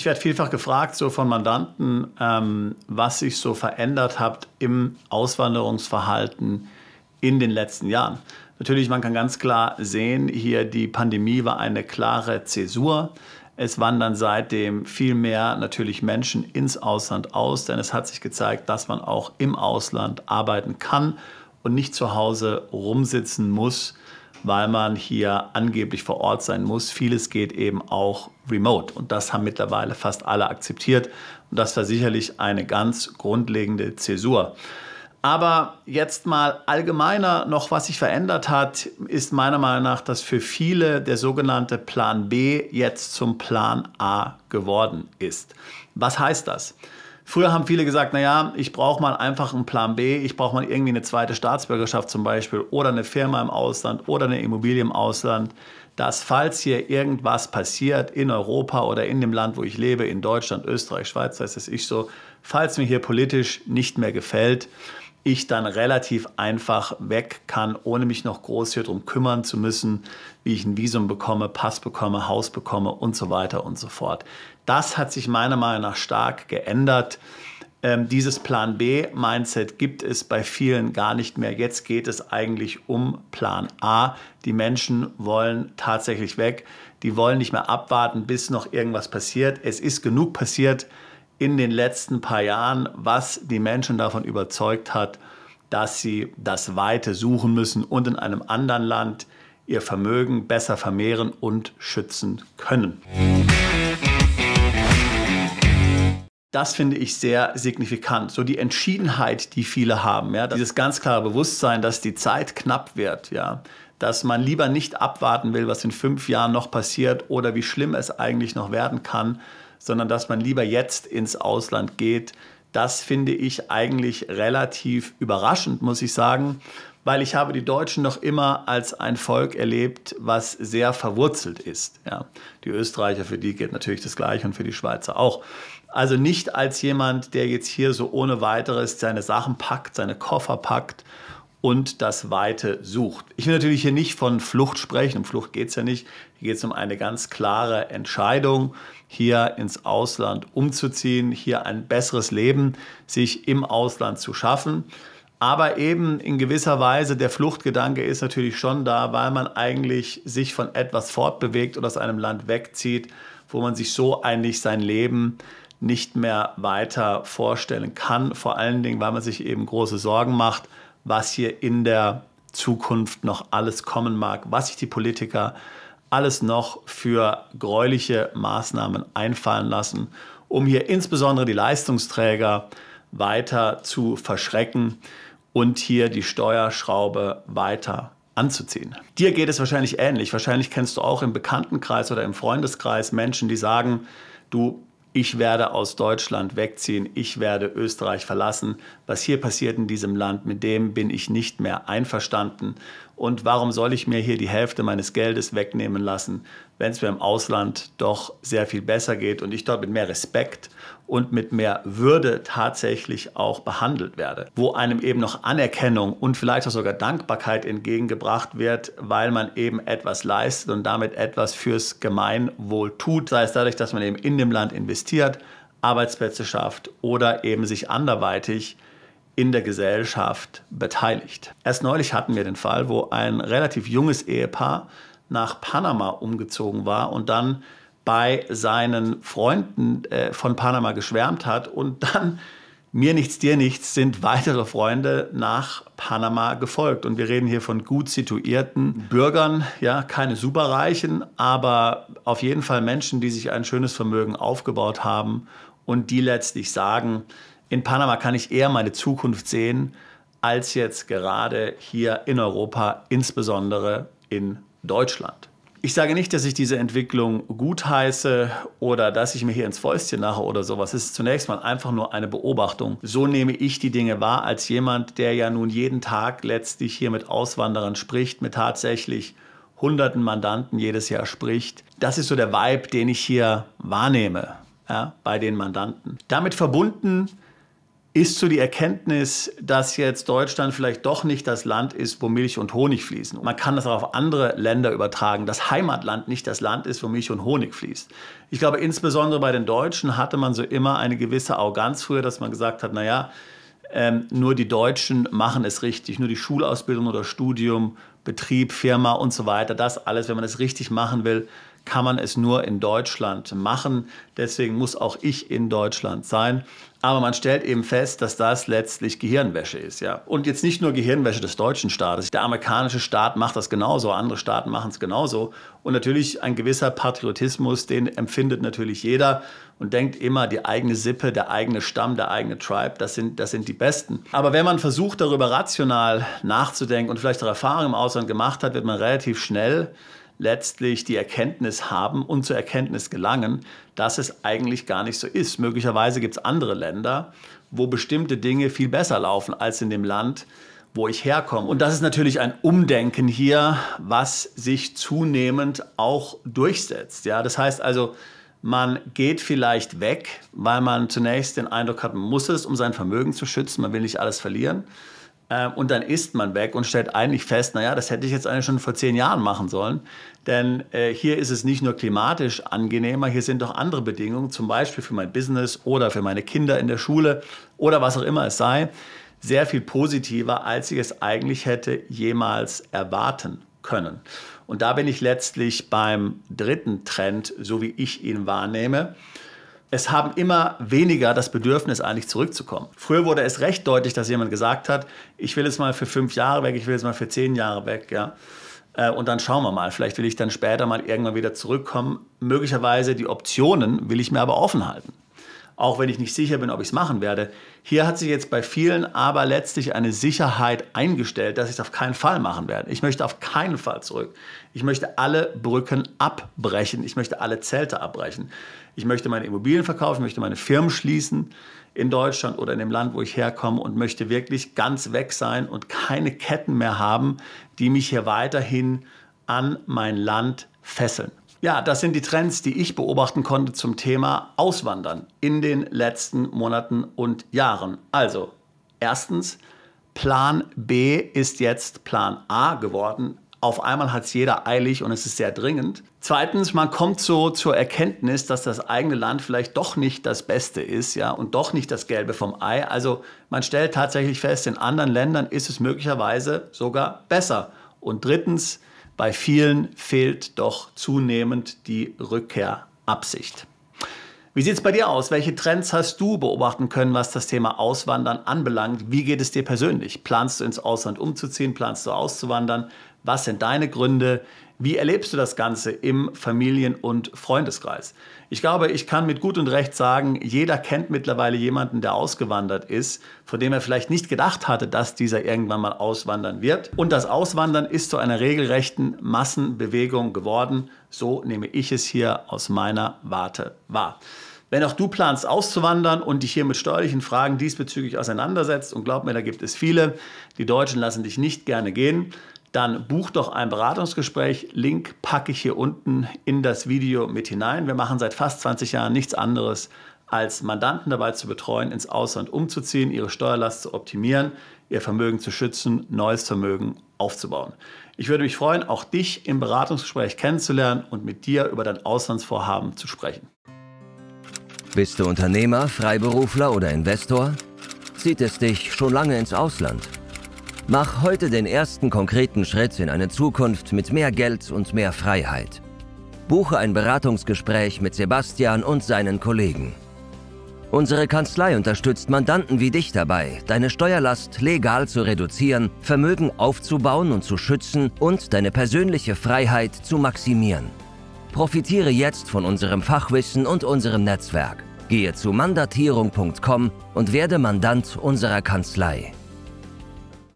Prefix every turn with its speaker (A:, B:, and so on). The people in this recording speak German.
A: Ich werde vielfach gefragt, so von Mandanten, ähm, was sich so verändert hat im Auswanderungsverhalten in den letzten Jahren. Natürlich, man kann ganz klar sehen, hier die Pandemie war eine klare Zäsur. Es wandern seitdem viel mehr natürlich Menschen ins Ausland aus, denn es hat sich gezeigt, dass man auch im Ausland arbeiten kann und nicht zu Hause rumsitzen muss weil man hier angeblich vor Ort sein muss. Vieles geht eben auch remote. Und das haben mittlerweile fast alle akzeptiert. Und das war sicherlich eine ganz grundlegende Zäsur. Aber jetzt mal allgemeiner noch, was sich verändert hat, ist meiner Meinung nach, dass für viele der sogenannte Plan B jetzt zum Plan A geworden ist. Was heißt das? Früher haben viele gesagt, naja, ich brauche mal einfach einen Plan B, ich brauche mal irgendwie eine zweite Staatsbürgerschaft zum Beispiel oder eine Firma im Ausland oder eine Immobilie im Ausland, dass falls hier irgendwas passiert in Europa oder in dem Land, wo ich lebe, in Deutschland, Österreich, Schweiz, heißt es ich so, falls mir hier politisch nicht mehr gefällt, ich dann relativ einfach weg kann, ohne mich noch groß hier drum kümmern zu müssen, wie ich ein Visum bekomme, Pass bekomme, Haus bekomme und so weiter und so fort. Das hat sich meiner Meinung nach stark geändert. Ähm, dieses Plan B-Mindset gibt es bei vielen gar nicht mehr. Jetzt geht es eigentlich um Plan A. Die Menschen wollen tatsächlich weg. Die wollen nicht mehr abwarten, bis noch irgendwas passiert. Es ist genug passiert in den letzten paar Jahren, was die Menschen davon überzeugt hat, dass sie das Weite suchen müssen und in einem anderen Land ihr Vermögen besser vermehren und schützen können. Das finde ich sehr signifikant. So die Entschiedenheit, die viele haben, ja, dieses ganz klare Bewusstsein, dass die Zeit knapp wird, ja, dass man lieber nicht abwarten will, was in fünf Jahren noch passiert oder wie schlimm es eigentlich noch werden kann, sondern dass man lieber jetzt ins Ausland geht. Das finde ich eigentlich relativ überraschend, muss ich sagen, weil ich habe die Deutschen noch immer als ein Volk erlebt, was sehr verwurzelt ist. Ja, die Österreicher, für die geht natürlich das Gleiche und für die Schweizer auch. Also nicht als jemand, der jetzt hier so ohne weiteres seine Sachen packt, seine Koffer packt und das Weite sucht. Ich will natürlich hier nicht von Flucht sprechen, um Flucht geht es ja nicht. Hier geht es um eine ganz klare Entscheidung, hier ins Ausland umzuziehen, hier ein besseres Leben sich im Ausland zu schaffen. Aber eben in gewisser Weise der Fluchtgedanke ist natürlich schon da, weil man eigentlich sich von etwas fortbewegt oder aus einem Land wegzieht, wo man sich so eigentlich sein Leben nicht mehr weiter vorstellen kann. Vor allen Dingen, weil man sich eben große Sorgen macht, was hier in der Zukunft noch alles kommen mag, was sich die Politiker alles noch für greuliche Maßnahmen einfallen lassen, um hier insbesondere die Leistungsträger weiter zu verschrecken und hier die Steuerschraube weiter anzuziehen. Dir geht es wahrscheinlich ähnlich. Wahrscheinlich kennst du auch im Bekanntenkreis oder im Freundeskreis Menschen, die sagen, du ich werde aus Deutschland wegziehen, ich werde Österreich verlassen. Was hier passiert in diesem Land, mit dem bin ich nicht mehr einverstanden. Und warum soll ich mir hier die Hälfte meines Geldes wegnehmen lassen, wenn es mir im Ausland doch sehr viel besser geht und ich dort mit mehr Respekt und mit mehr Würde tatsächlich auch behandelt werde, wo einem eben noch Anerkennung und vielleicht auch sogar Dankbarkeit entgegengebracht wird, weil man eben etwas leistet und damit etwas fürs Gemeinwohl tut, sei es dadurch, dass man eben in dem Land investiert, Arbeitsplätze schafft oder eben sich anderweitig in der Gesellschaft beteiligt. Erst neulich hatten wir den Fall, wo ein relativ junges Ehepaar nach Panama umgezogen war und dann bei seinen Freunden äh, von Panama geschwärmt hat und dann mir nichts, dir nichts sind weitere Freunde nach Panama gefolgt. Und wir reden hier von gut situierten Bürgern, ja, keine Superreichen, aber auf jeden Fall Menschen, die sich ein schönes Vermögen aufgebaut haben und die letztlich sagen, in Panama kann ich eher meine Zukunft sehen, als jetzt gerade hier in Europa, insbesondere in Deutschland. Ich sage nicht, dass ich diese Entwicklung gutheiße oder dass ich mir hier ins Fäustchen lache oder sowas. Es ist zunächst mal einfach nur eine Beobachtung. So nehme ich die Dinge wahr als jemand, der ja nun jeden Tag letztlich hier mit Auswanderern spricht, mit tatsächlich hunderten Mandanten jedes Jahr spricht. Das ist so der Vibe, den ich hier wahrnehme ja, bei den Mandanten. Damit verbunden ist so die Erkenntnis, dass jetzt Deutschland vielleicht doch nicht das Land ist, wo Milch und Honig fließen. Man kann das auch auf andere Länder übertragen, dass Heimatland nicht das Land ist, wo Milch und Honig fließt. Ich glaube, insbesondere bei den Deutschen hatte man so immer eine gewisse Arroganz früher, dass man gesagt hat, naja, ähm, nur die Deutschen machen es richtig, nur die Schulausbildung oder Studium, Betrieb, Firma und so weiter, das alles, wenn man es richtig machen will, kann man es nur in Deutschland machen. Deswegen muss auch ich in Deutschland sein. Aber man stellt eben fest, dass das letztlich Gehirnwäsche ist. Ja? Und jetzt nicht nur Gehirnwäsche des deutschen Staates. Der amerikanische Staat macht das genauso, andere Staaten machen es genauso. Und natürlich ein gewisser Patriotismus, den empfindet natürlich jeder und denkt immer, die eigene Sippe, der eigene Stamm, der eigene Tribe, das sind, das sind die Besten. Aber wenn man versucht, darüber rational nachzudenken und vielleicht auch Erfahrungen im Ausland gemacht hat, wird man relativ schnell letztlich die Erkenntnis haben und zur Erkenntnis gelangen, dass es eigentlich gar nicht so ist. Möglicherweise gibt es andere Länder, wo bestimmte Dinge viel besser laufen als in dem Land, wo ich herkomme. Und das ist natürlich ein Umdenken hier, was sich zunehmend auch durchsetzt. Ja, das heißt also, man geht vielleicht weg, weil man zunächst den Eindruck hat, man muss es, um sein Vermögen zu schützen, man will nicht alles verlieren. Ähm, und dann isst man weg und stellt eigentlich fest, naja, das hätte ich jetzt eigentlich schon vor zehn Jahren machen sollen. Denn äh, hier ist es nicht nur klimatisch angenehmer, hier sind auch andere Bedingungen, zum Beispiel für mein Business oder für meine Kinder in der Schule oder was auch immer es sei, sehr viel positiver, als ich es eigentlich hätte jemals erwarten können. Und da bin ich letztlich beim dritten Trend, so wie ich ihn wahrnehme es haben immer weniger das Bedürfnis, eigentlich zurückzukommen. Früher wurde es recht deutlich, dass jemand gesagt hat, ich will jetzt mal für fünf Jahre weg, ich will jetzt mal für zehn Jahre weg, ja. Äh, und dann schauen wir mal. Vielleicht will ich dann später mal irgendwann wieder zurückkommen. Möglicherweise die Optionen will ich mir aber offen halten auch wenn ich nicht sicher bin, ob ich es machen werde. Hier hat sich jetzt bei vielen aber letztlich eine Sicherheit eingestellt, dass ich es auf keinen Fall machen werde. Ich möchte auf keinen Fall zurück. Ich möchte alle Brücken abbrechen. Ich möchte alle Zelte abbrechen. Ich möchte meine Immobilien verkaufen, ich möchte meine Firmen schließen in Deutschland oder in dem Land, wo ich herkomme und möchte wirklich ganz weg sein und keine Ketten mehr haben, die mich hier weiterhin an mein Land fesseln. Ja, das sind die Trends, die ich beobachten konnte zum Thema Auswandern in den letzten Monaten und Jahren. Also, erstens, Plan B ist jetzt Plan A geworden. Auf einmal hat es jeder eilig und es ist sehr dringend. Zweitens, man kommt so zur Erkenntnis, dass das eigene Land vielleicht doch nicht das Beste ist, ja, und doch nicht das Gelbe vom Ei. Also man stellt tatsächlich fest, in anderen Ländern ist es möglicherweise sogar besser. Und drittens, bei vielen fehlt doch zunehmend die Rückkehrabsicht. Wie sieht es bei dir aus? Welche Trends hast du beobachten können, was das Thema Auswandern anbelangt? Wie geht es dir persönlich? Planst du ins Ausland umzuziehen? Planst du auszuwandern? Was sind deine Gründe? Wie erlebst du das Ganze im Familien- und Freundeskreis? Ich glaube, ich kann mit Gut und Recht sagen, jeder kennt mittlerweile jemanden, der ausgewandert ist, von dem er vielleicht nicht gedacht hatte, dass dieser irgendwann mal auswandern wird. Und das Auswandern ist zu einer regelrechten Massenbewegung geworden. So nehme ich es hier aus meiner Warte wahr. Wenn auch du planst auszuwandern und dich hier mit steuerlichen Fragen diesbezüglich auseinandersetzt, und glaub mir, da gibt es viele, die Deutschen lassen dich nicht gerne gehen, dann buch doch ein Beratungsgespräch. Link packe ich hier unten in das Video mit hinein. Wir machen seit fast 20 Jahren nichts anderes, als Mandanten dabei zu betreuen, ins Ausland umzuziehen, ihre Steuerlast zu optimieren, ihr Vermögen zu schützen, neues Vermögen aufzubauen. Ich würde mich freuen, auch dich im Beratungsgespräch kennenzulernen und mit dir über dein Auslandsvorhaben zu sprechen. Bist du Unternehmer, Freiberufler oder Investor? Zieht es dich schon lange ins Ausland? Mach heute den ersten konkreten Schritt in eine Zukunft mit mehr Geld und mehr Freiheit. Buche ein Beratungsgespräch mit Sebastian und seinen Kollegen. Unsere Kanzlei unterstützt Mandanten wie dich dabei, deine Steuerlast legal zu reduzieren, Vermögen aufzubauen und zu schützen und deine persönliche Freiheit zu maximieren. Profitiere jetzt von unserem Fachwissen und unserem Netzwerk. Gehe zu mandatierung.com und werde Mandant unserer Kanzlei.